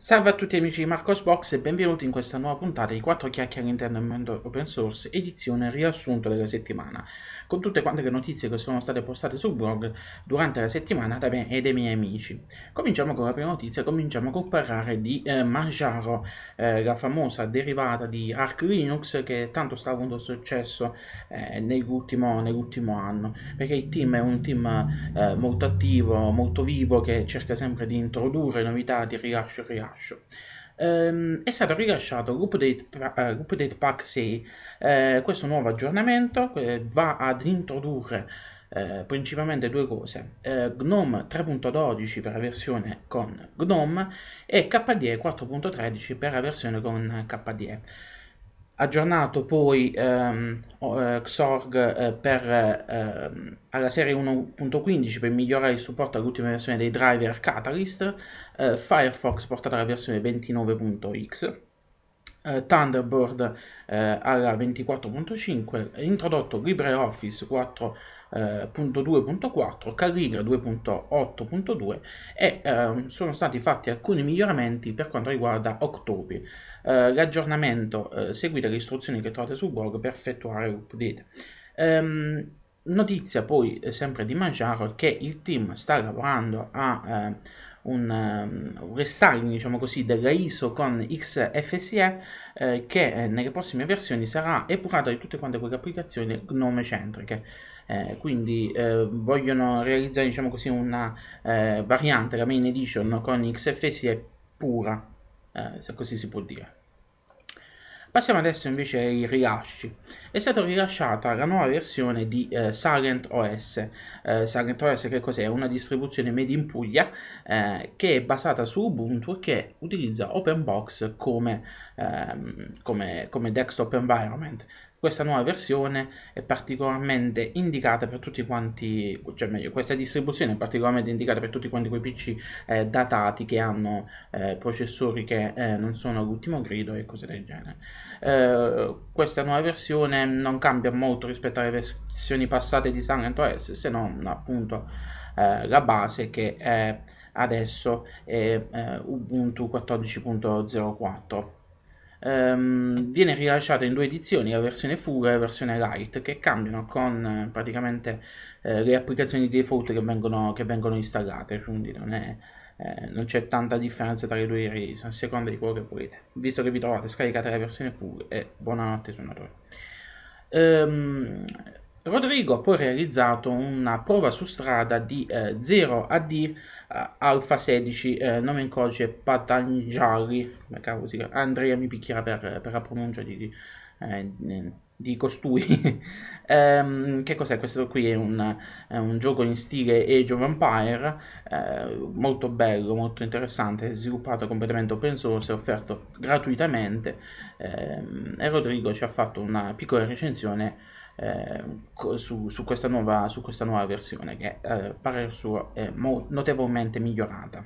Salve a tutti amici di Marcosbox e benvenuti in questa nuova puntata di 4 chiacchiere all'interno del mondo open source, edizione riassunto della settimana con tutte quante le notizie che sono state postate sul blog durante la settimana da me e dai miei amici. Cominciamo con la prima notizia, cominciamo col parlare di eh, Manjaro, eh, la famosa derivata di Arch Linux che tanto sta avendo successo eh, nell'ultimo, nell'ultimo, anno, perché il team è un team eh, molto attivo, molto vivo, che cerca sempre di introdurre novità di rilascio e rilascio ehm, è stato rilasciato l'update, l'update eh, pack 6. Eh, questo nuovo aggiornamento va ad introdurre eh, principalmente due cose, eh, GNOME 3.12 per la versione con GNOME e KDE 4.13 per la versione con KDE aggiornato poi ehm, eh, Xorg eh, per, ehm, alla serie 1.15 per migliorare il supporto all'ultima versione dei driver Catalyst, eh, Firefox portato alla versione 29.x, eh, Thunderbird eh, alla 24.5, introdotto LibreOffice 4. Uh, .2.4, Caligra 2.8.2 e uh, sono stati fatti alcuni miglioramenti per quanto riguarda Octopi eh, l'aggiornamento, eh, seguite le istruzioni che trovate sul blog per effettuare l'update. Ehm, notizia poi eh, sempre di Mangiaro che il team sta lavorando a eh, un, un ehm, restyling diciamo così della ISO con XFSE eh, che eh, nelle prossime versioni sarà epurata di tutte quante quelle applicazioni gnome centriche eh, quindi eh, vogliono realizzare diciamo così una variante la main edition con XFSE pura eh, se così si può dire. Passiamo adesso invece ai rilasci. È stata rilasciata la nuova versione di eh, Silent OS. Eh, Silent OS che cos'è? Una distribuzione made in Puglia eh, che è basata su Ubuntu e che utilizza OpenBox come, ehm, come, come desktop environment questa nuova versione è particolarmente indicata per tutti quanti, cioè meglio, questa distribuzione è particolarmente indicata per tutti quanti quei PC eh, datati che hanno eh, processori che eh, non sono all'ultimo grido e cose del genere. Eh, questa nuova versione non cambia molto rispetto alle versioni passate di Silent OS, se non appunto eh, la base che adesso è eh, Ubuntu 14.04 ehm, viene rilasciata in due edizioni, la versione full e la versione light, che cambiano con eh, praticamente eh, le applicazioni default che vengono, che vengono installate, quindi non, è, eh, non c'è tanta differenza tra le due release, a seconda di quello che volete. Visto che vi trovate, scaricate la versione full e buonanotte suonatore. Ehm, Rodrigo ha poi realizzato una prova su strada di eh, 0 AD eh, Alfa 16, eh, nome in codice Patanjali, Andrea mi picchierà per, per la pronuncia di, di, eh, di costui. ehm, che cos'è? Questo qui è un, è un, gioco in stile Age of Empire, eh, molto bello, molto interessante, sviluppato completamente open source, offerto gratuitamente ehm, e Rodrigo ci ha fatto una piccola recensione Ehm, su, su, questa nuova, su, questa nuova, versione che eh, parer suo è notevolmente migliorata.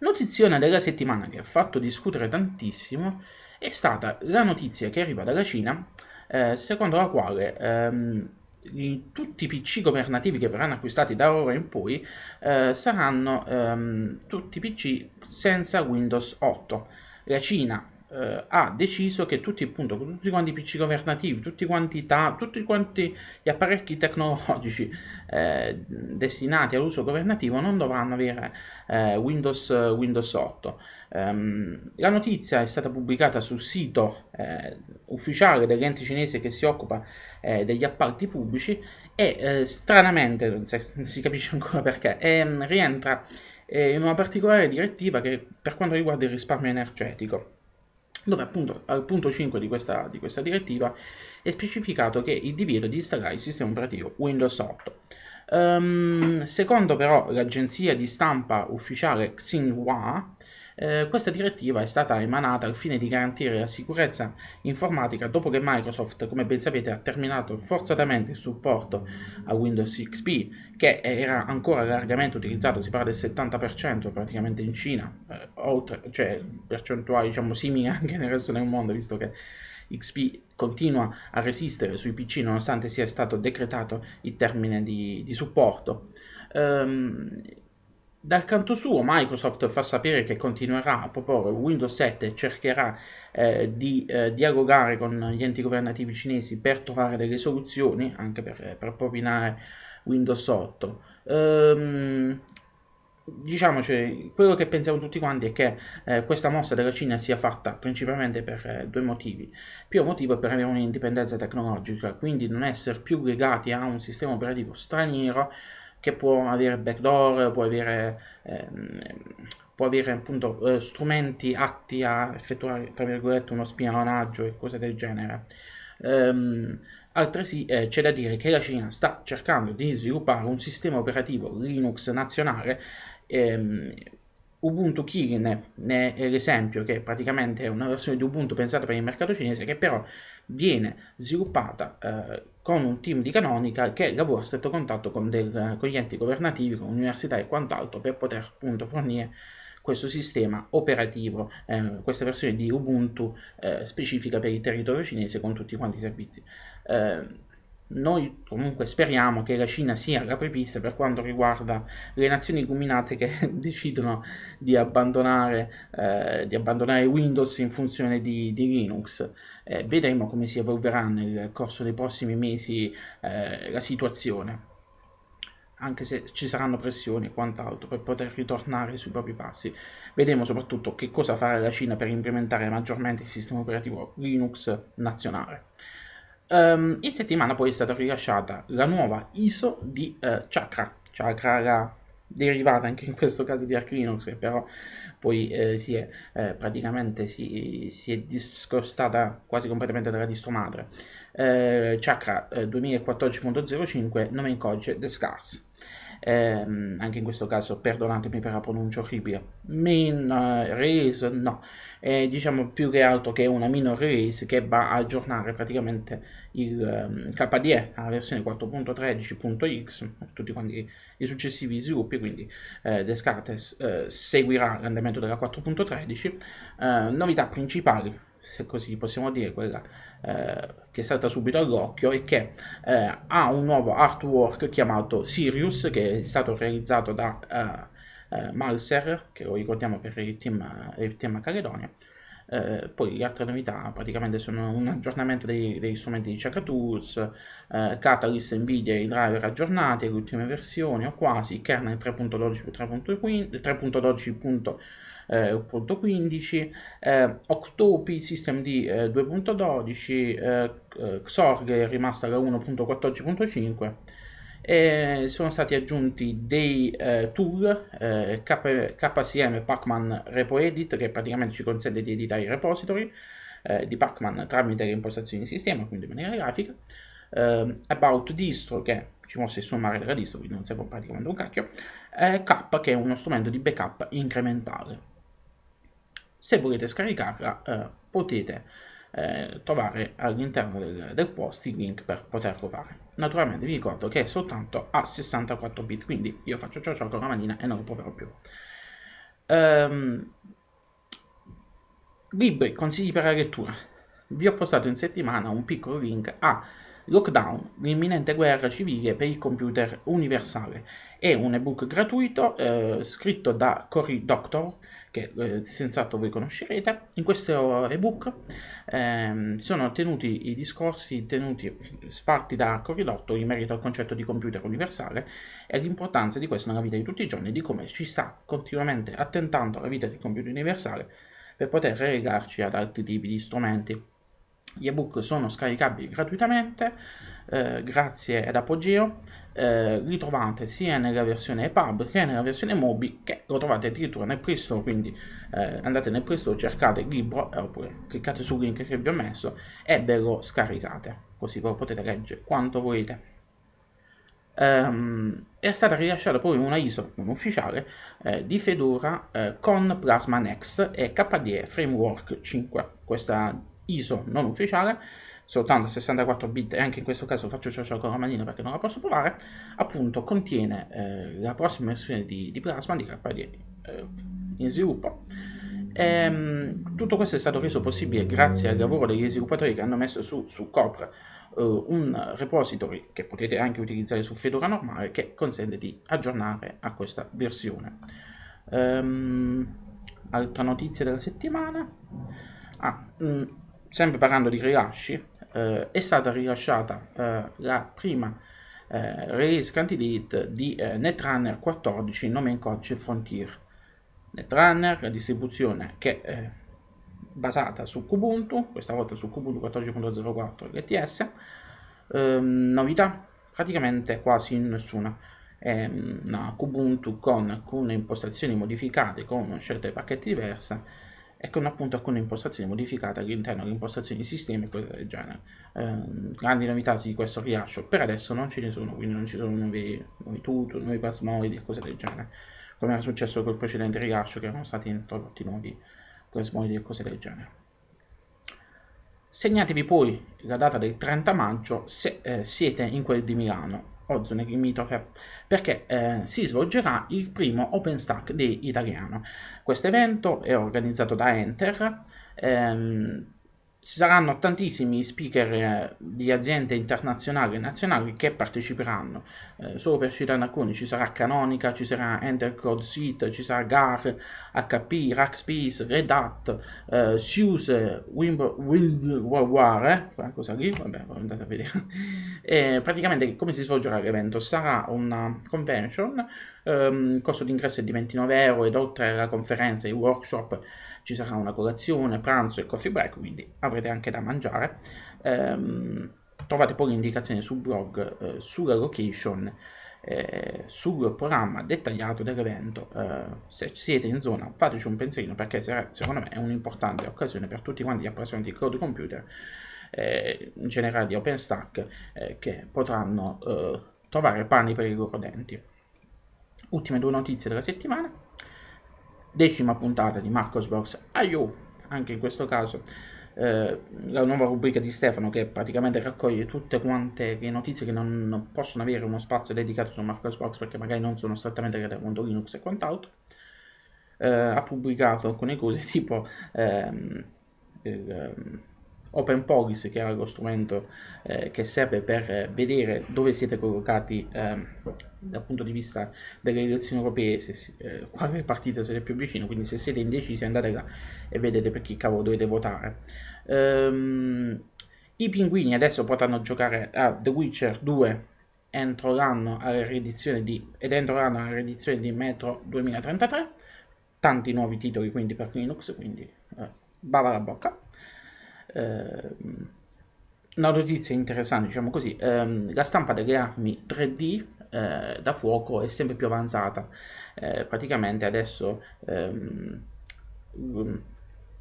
Notizia della settimana che ha fatto discutere tantissimo è stata la notizia che arriva dalla Cina eh, secondo la quale ehm, i, tutti i PC governativi che verranno acquistati da ora in poi eh, saranno ehm, tutti PC senza Windows 8. La Cina eh, ha deciso che tutti, appunto, tutti quanti i PC governativi, tutti quanti, ta- tutti quanti gli apparecchi tecnologici eh, destinati all'uso governativo non dovranno avere eh, Windows, Windows, 8. Ehm, la notizia è stata pubblicata sul sito eh, ufficiale dell'ente cinese che si occupa eh, degli appalti pubblici e eh, stranamente, non si capisce ancora perché, ehm, rientra in una particolare direttiva che per quanto riguarda il risparmio energetico dove appunto al punto 5 di questa, di questa direttiva è specificato che il divieto di installare il sistema operativo Windows 8. Um, ehm, secondo però l'agenzia di stampa ufficiale Xinhua, eh, questa direttiva è stata emanata al fine di garantire la sicurezza informatica dopo che Microsoft, come ben sapete, ha terminato forzatamente il supporto a Windows XP, che era ancora largamente utilizzato, si parla del 70% praticamente in Cina, eh, oltre, cioè percentuali diciamo simili anche nel resto del mondo, visto che XP continua a resistere sui PC nonostante sia stato decretato il termine di, di supporto. Um, dal canto suo Microsoft fa sapere che continuerà a proporre Windows 7 e cercherà eh, di eh, dialogare con gli enti governativi cinesi per trovare delle soluzioni, anche per, eh, per propinare Windows 8. Ehm, diciamoci, quello che pensiamo tutti quanti è che eh, questa mossa della Cina sia fatta principalmente per eh, due motivi. Il primo motivo è per avere un'indipendenza tecnologica, quindi non essere più legati a un sistema operativo straniero che può avere backdoor, può avere, ehm, può avere appunto eh, strumenti atti a effettuare tra virgolette uno spionaggio e cose del genere. Ehm, altresì eh, c'è da dire che la Cina sta cercando di sviluppare un sistema operativo Linux nazionale ehm, Ubuntu Kine è l'esempio che praticamente è una versione di Ubuntu pensata per il mercato cinese che però viene sviluppata eh, con un team di Canonical che lavora a stretto contatto con, del, con gli enti governativi, con università e quant'altro per poter appunto fornire questo sistema operativo, eh, questa versione di Ubuntu eh, specifica per il territorio cinese con tutti quanti i servizi. Eh, noi comunque speriamo che la Cina sia la prepista per quanto riguarda le nazioni illuminate che decidono di abbandonare, eh, di abbandonare, Windows in funzione di, di Linux. Eh, vedremo come si evolverà nel corso dei prossimi mesi eh, la situazione, anche se ci saranno pressioni e quant'altro per poter ritornare sui propri passi. Vedremo soprattutto che cosa farà la Cina per implementare maggiormente il sistema operativo Linux nazionale. Um, in settimana poi è stata rilasciata la nuova ISO di uh, Chakra, Chakra la derivata anche in questo caso di Arch Linux, però poi eh, si è eh, praticamente si, si, è discostata quasi completamente dalla distro madre. Eh, Chakra 2014.05 nome in codice The Scars. Ehm, anche in questo caso perdonatemi per la pronuncia orribile. Main eh, Reason no è diciamo più che altro che una minor release che va a aggiornare praticamente il ehm, KDE alla versione 4.13.x tutti quanti i successivi sviluppi quindi eh, Descartes eh, seguirà l'andamento della 4.13 eh, novità principali se così possiamo dire quella eh, che salta subito all'occhio è che eh, ha un nuovo artwork chiamato Sirius che è stato realizzato da eh, eh, Malser, che lo ricordiamo per il team, il team Caledonia. Eh, poi le altre novità praticamente sono un aggiornamento dei, degli strumenti di Chaka Tools, eh, Catalyst, Nvidia, e i driver aggiornati, le ultime versioni o quasi, kernel 3.12.3.15, eh, eh, Octopi System D 2.12, eh, eh, Xorg è rimasta la 1.14.5 eh, sono stati aggiunti dei eh, tool eh, K- KCM Pacman Repo Edit che praticamente ci consente di editare i repository eh, di Pacman tramite le impostazioni di sistema, quindi in maniera grafica, eh, About Distro che ci mostra il sommario della distro, quindi non serve praticamente un cacchio, K che è uno strumento di backup incrementale. Se volete scaricarla eh, potete trovare all'interno del, del post il link per poterlo fare naturalmente vi ricordo che è soltanto a 64 bit quindi io faccio ciò ciò con la manina e non lo proverò più um, libri, consigli per la lettura vi ho postato in settimana un piccolo link a Lockdown, l'imminente guerra civile per il computer universale. È un ebook gratuito eh, scritto da Cory Doctor, che eh, senz'altro voi conoscerete. In questo ebook eh, sono tenuti i discorsi tenuti, sparti da Cory Doctor in merito al concetto di computer universale e l'importanza di questo nella vita di tutti i giorni, di come ci sta continuamente attentando alla vita del computer universale per poter relegarci ad altri tipi di strumenti gli ebook sono scaricabili gratuitamente eh, grazie ad Apogeo, eh, li trovate sia nella versione EPUB che nella versione Mobi, che lo trovate addirittura nel Play Store quindi eh, andate nel Play Store, cercate il libro eh, oppure cliccate sul link che vi ho messo e ve lo scaricate, così lo potete leggere quanto volete. Um, è stata rilasciata poi una ISO, un ufficiale, eh, di Fedora eh, con Plasma Next e KDE Framework 5. Questa ISO non ufficiale, soltanto 64 bit e anche in questo caso faccio ciò con la manina perché non la posso provare, appunto contiene eh, la prossima versione di, di Plasma, di KDE eh, in sviluppo. E, ehm, tutto questo è stato reso possibile grazie al lavoro degli sviluppatori che hanno messo su, su Copre eh, un repository che potete anche utilizzare su Fedora normale che consente di aggiornare a questa versione. Ehm, altra notizia della settimana. Ah, mh, mm, sempre parlando di rilasci, eh, è stata rilasciata eh, la prima eh, release candidate di eh, Netrunner 14, nome in codice Frontier. Netrunner, la distribuzione che è basata su Kubuntu, questa volta su Kubuntu 14.04 LTS, ehm, novità praticamente quasi nessuna. È una mm, Kubuntu con alcune impostazioni modificate, con scelte di pacchetti diverse, e con appunto alcune impostazioni modificate all'interno delle impostazioni di sistema e cose del genere. Eh, grandi novità di questo rilascio per adesso non ce ne sono, quindi non ci sono nuovi, nuovi tutor, nuovi plasmoidi e cose del genere, come era successo col precedente rilascio che erano stati introdotti nuovi plasmoidi e cose del genere. Segnatevi poi la data del 30 maggio se eh, siete in quel di Milano Ozone Limitrofe, perché eh, si svolgerà il primo OpenStack Day italiano. Questo evento è organizzato da Enter, ehm, ci saranno tantissimi speaker eh, di aziende internazionali e nazionali che parteciperanno. Eh, solo per citare alcuni, ci sarà Canonica, ci sarà Enter Code Seat, ci sarà GAR, HP, Rackspace, Red Hat, eh, SUSE, Wind War, eh, qualcosa lì, vabbè, andate a vedere. E praticamente come si svolgerà l'evento? Sarà una convention, ehm, costo di ingresso è di 29 euro ed oltre alla conferenza e ai workshop ci sarà una colazione, pranzo e coffee break, quindi avrete anche da mangiare. Ehm, trovate poi le indicazioni sul blog, eh, sulla location, eh, sul programma dettagliato dell'evento. Eh, se siete in zona fateci un pensierino perché secondo me è un'importante occasione per tutti quanti gli appassionati di cloud computer eh, in generale di OpenStack eh, che potranno eh, trovare panni per i loro denti. Ultime due notizie della settimana, decima puntata di Marcosbox IU, anche in questo caso eh, la nuova rubrica di Stefano che praticamente raccoglie tutte quante le notizie che non possono avere uno spazio dedicato su Marcosbox perché magari non sono strettamente legate al mondo Linux e quant'altro. Eh, ha pubblicato alcune cose tipo ehm, il, ehm, Open Policy, che era lo strumento eh, che serve per eh, vedere dove siete collocati eh, dal punto di vista delle elezioni europee, se, eh, quale partito siete più vicino, quindi se siete indecisi andate là e vedete per chi cavolo dovete votare. Um, I pinguini adesso potranno giocare a The Witcher 2 entro l'anno alla riedizione di, ed entro l'anno alla riedizione di Metro 2033, tanti nuovi titoli quindi per Linux, quindi eh, bava la bocca. Ehm, una notizia interessante, diciamo così, ehm, la stampa delle armi 3D eh, da fuoco è sempre più avanzata, eh, praticamente adesso ehm, mm,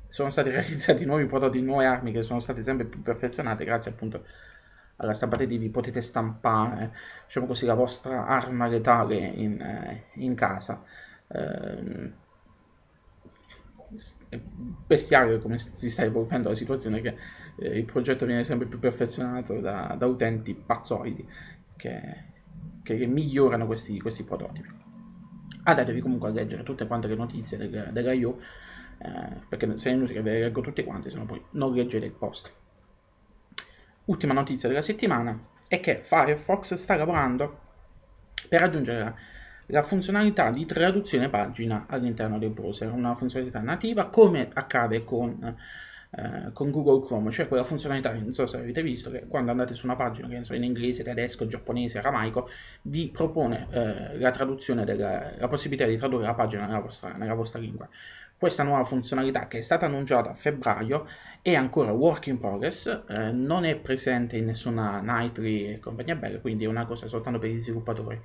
sono stati realizzati nuovi prodotti, nuove armi che sono state sempre più perfezionate grazie appunto alla stampa 3D, vi potete stampare diciamo così, la vostra arma letale in, eh, in casa. Ehm, bestiale come si sta evolvendo la situazione che eh, il progetto viene sempre più perfezionato da, da utenti pazzoidi che, che, che migliorano questi, questi, prototipi. Andatevi ah, comunque a leggere tutte quante le notizie del, della eh, perché se è inutile ve le leggo tutte quante, se no poi non leggete il post. Ultima notizia della settimana è che Firefox sta lavorando per raggiungere la la funzionalità di traduzione pagina all'interno del browser, una funzionalità nativa come accade con, eh, con Google Chrome, cioè quella funzionalità che non so se avete visto, che quando andate su una pagina che so, in inglese, tedesco, giapponese, aramaico, vi propone eh, la traduzione, della, la possibilità di tradurre la pagina nella vostra, nella vostra lingua questa nuova funzionalità che è stata annunciata a febbraio è ancora work in progress, eh, non è presente in nessuna Nightly e compagnia bella, quindi è una cosa soltanto per gli sviluppatori.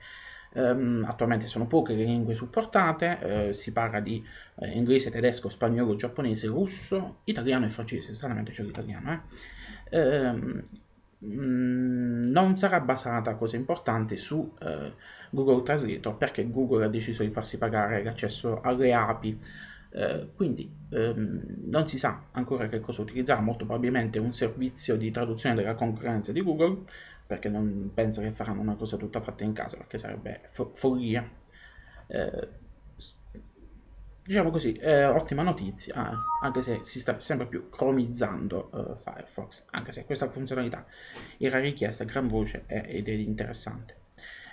Um, attualmente sono poche le lingue supportate, uh, si parla di uh, inglese, tedesco, spagnolo, giapponese, russo, italiano e francese, stranamente c'è l'italiano. Eh? Um, non sarà basata, cosa importante, su eh, Google Translator perché Google ha deciso di farsi pagare l'accesso alle API. Eh, quindi ehm, non si sa ancora che cosa utilizzare, molto probabilmente un servizio di traduzione della concorrenza di Google perché non penso che faranno una cosa tutta fatta in casa perché sarebbe fo- follia. Eh, diciamo così, eh, ottima notizia, anche se si sta sempre più cromizzando eh, Firefox, anche se questa funzionalità era richiesta a gran voce ed è interessante.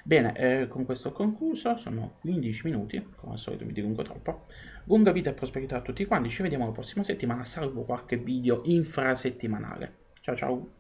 Bene, eh, con questo ho concluso, sono 15 minuti, come al solito mi dilungo troppo. Lunga vita e prosperità a tutti quanti, ci vediamo la prossima settimana, salvo qualche video infrasettimanale. Ciao ciao!